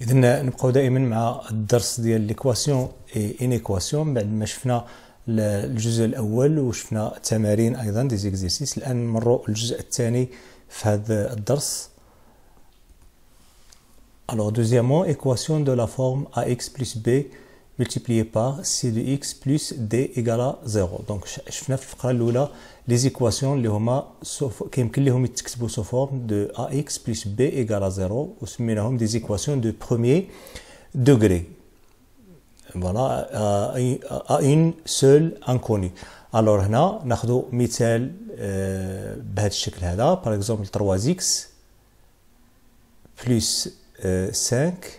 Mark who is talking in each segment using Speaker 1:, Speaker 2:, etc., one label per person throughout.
Speaker 1: إذن نبقاو دائما مع الدرس ديال ليكواسيون اي انيكواسيون بعد ما شفنا الجزء الاول وشفنا تمارين ايضا دي زيكزيسيس الان نمروا الجزء الثاني في هذا الدرس Alors deuxièmement, équation de la forme ax plus b multiplié par c de x plus d égale à 0. Donc, je fais les équations qui sous forme de ax plus b égale à 0. Ou si des équations de premier degré. Voilà, à une seule inconnue. Alors, nous avons un par exemple 3x plus 5 euh,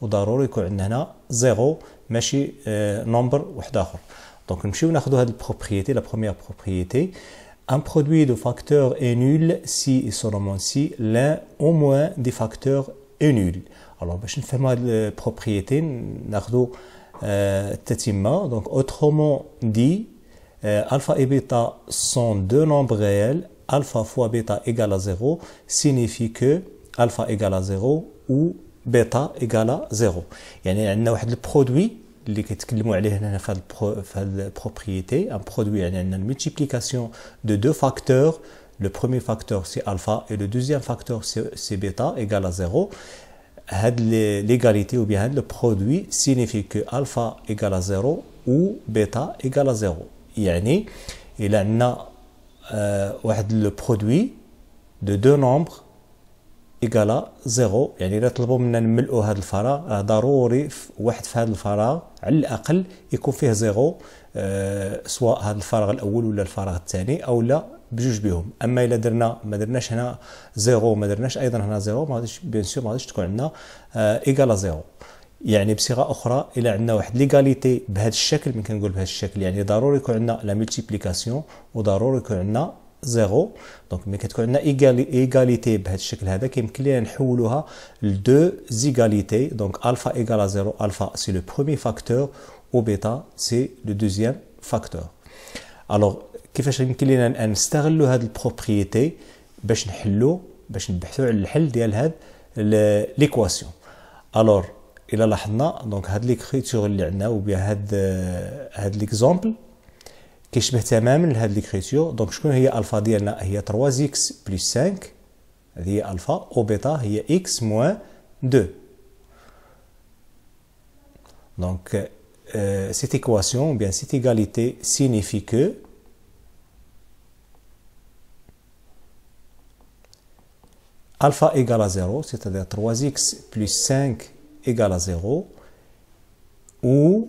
Speaker 1: Donc, nous avons une propriété, la première propriété. Un produit de facteurs est nul si et seulement si l'un ou moins des facteurs est nul. Alors, nous avons une propriété, nous avons une propriété. Donc, autrement dit, α et β sont deux nombres réels, α fois β égale à 0, signifie que α égale à 0 ou à 0. Beta égale à 0. Il y a un produit, ce qui est le mot de propriété, un produit a une multiplication de deux facteurs. Le premier facteur c'est alpha et le deuxième facteur c'est beta égale à 0. L'égalité ou bien le produit signifie que alpha égale à 0 ou beta égale à 0. Il y a un euh, produit de deux nombres. ايكالا زيرو يعني الا طلبوا منا نملؤوا هذا الفراغ راه ضروري واحد في هذا الفراغ على الاقل يكون فيه زيرو أه سواء هذا الفراغ الاول ولا الفراغ الثاني او لا بجوج بهم اما الا درنا ما درناش هنا زيرو ما درناش ايضا هنا زيرو ما غاديش بيان سور ما غاديش تكون عندنا أه ايكالا زيرو يعني بصيغه اخرى الا عندنا واحد ليغاليتي بهذا الشكل ممكن نقول بهذا الشكل يعني ضروري يكون عندنا لا ملتيبليكاسيون وضروري يكون عندنا 0 دونك ملي كتكون عندنا ايغاليتي بهذا الشكل هذا كيمكن لينا نحولوها لدو زيغاليتي دونك الفا ايغال 0 الفا سي لو برومي فاكتور و بيتا سي لو دوزيام فاكتور الوغ كيفاش يمكن لينا نستغلوا هاد البروبريتي باش نحلو باش نبحثوا على الحل ديال هاد ليكواسيون الوغ الا لاحظنا دونك هاد ليكريتور اللي عندنا وبها هاد هاد ليكزامبل Donc تماما peux dire Donc, je هي 3 x plus 5 c'est alpha, الفا bêta, بيتا x 2 donc cette équation bien cette égalité signifie que alpha égale à 0, c'est-à-dire 3x plus 5 égale à 0, ou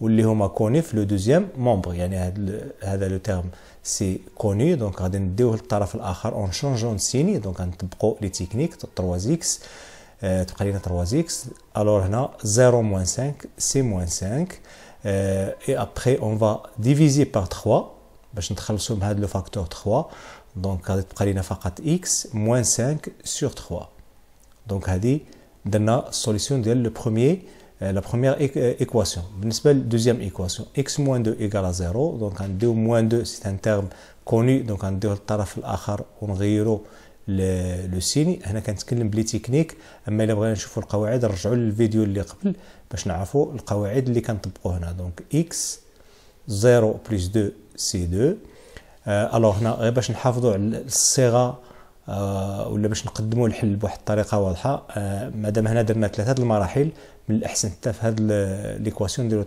Speaker 1: ou les hommes le deuxième membre il y a le terme c'est connu donc on en changeant de signe donc on prend les techniques 3x 3x euh, alors 0 moins 5 c'est moins 5 euh, et après on va diviser par 3 je ne le facteur 3 donc on a x moins 5 sur 3 donc on a dit la solution de le premier لا بروميير ايكواسيون بالنسبه للدوزيام ايكواسيون اكس موان دو ايغال ا زيرو دونك غنديو موان دو سي ان تيرم كوني دونك غنديو الطرف الاخر ونغيرو لو سيني هنا كنتكلم بلي تكنيك اما الا بغينا نشوفو القواعد نرجعو للفيديو اللي قبل باش نعرفو القواعد اللي كنطبقو هنا دونك اكس زيرو بلس دو سي دو الوغ هنا غير باش نحافظو على الصيغه آه، ولا باش نقدموا الحل بواحد الطريقه واضحه آه، مادام هنا درنا ثلاثه المراحل من الاحسن حتى في هذه ليكواسيون نديروا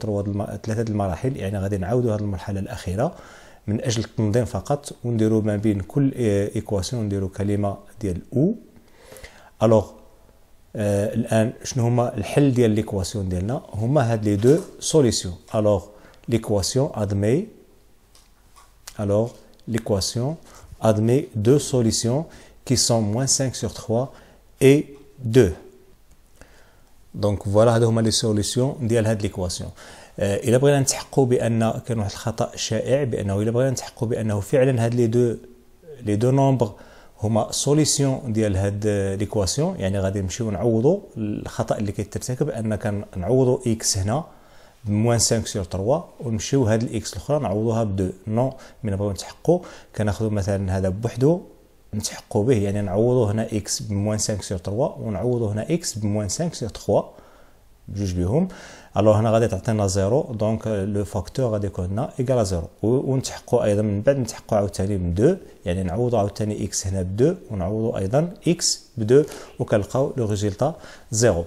Speaker 1: ثلاثه المراحل يعني غادي نعاودوا هذه المرحله الاخيره من اجل التنظيم فقط ونديروا ما بين كل ايكواسيون نديروا كلمه ديال او الوغ آه، الان شنو هما الحل ديال ليكواسيون ديالنا هما هاد لي دو سوليسيون الوغ ليكواسيون ادمي الوغ ليكواسيون ادمي دو سوليسيون qui sont moins 5 sur 3 et 2 دونك فوالا هادو هما لي سوليسيون ديال هاد ليكواسيون آه، الا بغينا نتحقوا بان كان واحد الخطا شائع بانه الا بغينا نتحقوا بانه فعلا هاد لي دو لي دو نومبر هما سوليسيون ديال هاد ليكواسيون يعني غادي نمشيو نعوضوا الخطا اللي كيترتكب ان كنعوضوا اكس هنا بموان 5 سور 3 ونمشيو هاد الاكس الاخرى نعوضوها ب 2 نو من بغينا نتحقوا كناخذوا مثلا هذا بوحدو نتحقوا به يعني نعوضوا هنا اكس بموان 5 سور 3 ونعوضوا هنا اكس بموان 5 سور 3 بجوج بهم الوغ هنا غادي تعطينا زيرو دونك لو فاكتور غادي يكون هنا ايكال زيرو ونتحقوا ايضا من بعد نتحقوا عاوتاني من 2 يعني نعوضوا عاوتاني اكس هنا ب 2 ونعوضوا ايضا اكس ب 2 وكنلقاو لو ريزلتا زيرو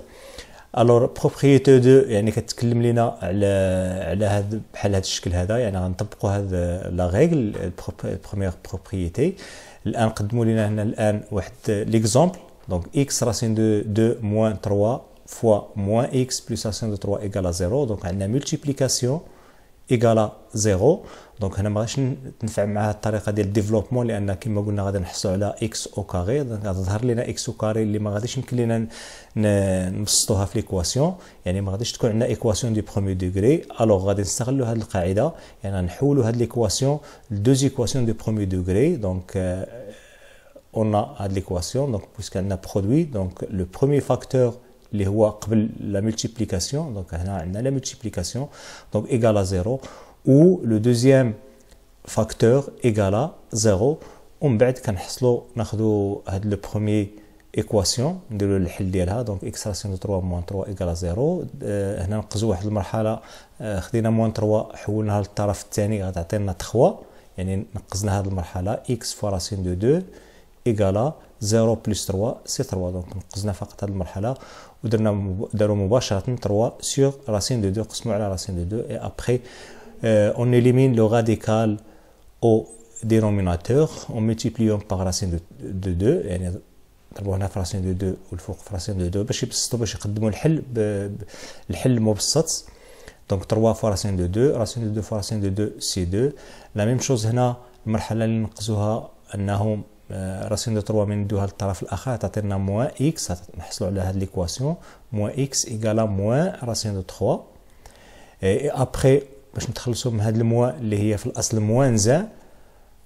Speaker 1: الور بروبريتي دو يعني كتكلم لينا على على هذا بحال هذا الشكل هذا يعني غنطبقوا هذا لا ريغل بروميير بروبريتي الان قدموا لنا هنا الان واحد ليكزومبل دونك اكس راسين دو 2 موان 3 فوا موان اكس بلس راسين دو 3 ايغال ا 0 دونك عندنا ملتيبليكاسيون ايكالا زيرو دونك هنا ماغاديش غاديش تنفع مع الطريقه ديال ديفلوبمون لان كما قلنا غادي نحصلو على اكس او كاري دونك غتظهر لنا اكس او كاري اللي ماغاديش يمكن لنا نبسطوها في ليكواسيون يعني ماغاديش تكون عندنا ايكواسيون دو بخومي دوغري الوغ غادي نستغلوا هاد القاعده يعني نحولوا هاد ليكواسيون لدوز ايكواسيون دو بخومي دوغري دونك on آه، هاد ليكواسيون دونك بويسك عندنا برودوي دونك لو بخومي فاكتور اللي هو قبل لا ملتيبليكاسيون دونك هنا عندنا لا ملتيبليكاسيون دونك ايغال ا زيرو و لو دوزيام فاكتور ايغال ا زيرو ومن بعد كنحصلوا ناخذوا هاد لو بروميي ايكواسيون نديروا الحل ديالها دونك اكس راسيون دو 3 موان 3 ايغال ا زيرو هنا نقزوا واحد المرحله euh, خدينا موان 3 حولناها للطرف الثاني غتعطينا 3 يعني نقزنا هاد المرحله اكس فوا راسيون دو 2 ايكالا 0 بلس 3 سي 3 دونك نقزنا فقط هاد المرحله ودرنا داروا مباشره 3 سيغ راسين دو 2 قسموا على راسين دو 2 اي ابخي اون اليمين لو راديكال او dénominateur en multipliant باغ راسين دو 2 يعني ضربوا هنا في راسين دو دو والفوق في راسين دو دو باش يبسطوا باش يقدموا الحل الحل مبسط دونك 3 فوا راسين دو دو راسين دو دو فوا راسين دو دو سي دو لا ميم شوز هنا المرحله اللي نقزوها انهم آه، راسين دو تروا من ندوها للطرف الاخر تعطينا موان اكس نحصلوا على هاد ليكواسيون موان اكس ايكالا موان راسين دو تخوا آه، اي ابخي باش نتخلصوا من هاد الموان اللي هي في الاصل موان زان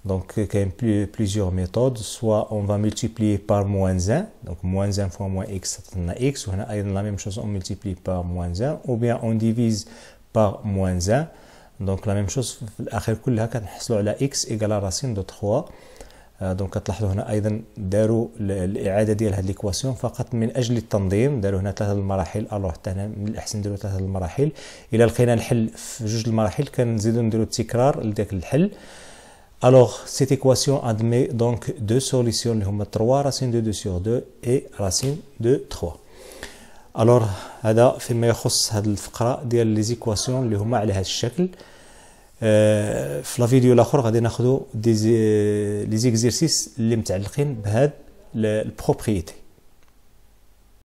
Speaker 1: دونك كاين بليزيوغ ميثود سوا اون فا ملتيبلي بار زان دونك موان زان فوا موان اكس تعطينا اكس وهنا ايضا لا ميم شوز اون ملتيبلي بار زان او بيان اون ديفيز بار زان دونك لا ميم شوز في الاخر كلها كنحصلوا على اكس ايكالا راسين دو 3 آه، دونك كتلاحظوا هنا ايضا داروا الاعاده ديال هذه ليكواسيون فقط من اجل التنظيم داروا هنا ثلاثه المراحل الوغ حتى هنا من الاحسن نديروا ثلاثه المراحل الا لقينا الحل في جوج المراحل كنزيدوا نديروا التكرار لذاك الحل الوغ سيت ايكواسيون ادمي دونك دو سوليسيون اللي هما 3 راسين دو 2 سور 2 اي راسين دو 3 الوغ هذا فيما يخص هذه الفقره ديال ليزيكواسيون اللي هما على هذا الشكل آه، في لا فيديو الاخر غادي ناخذوا دي لي زيكزيرسيس اللي متعلقين بهاد البروبريتي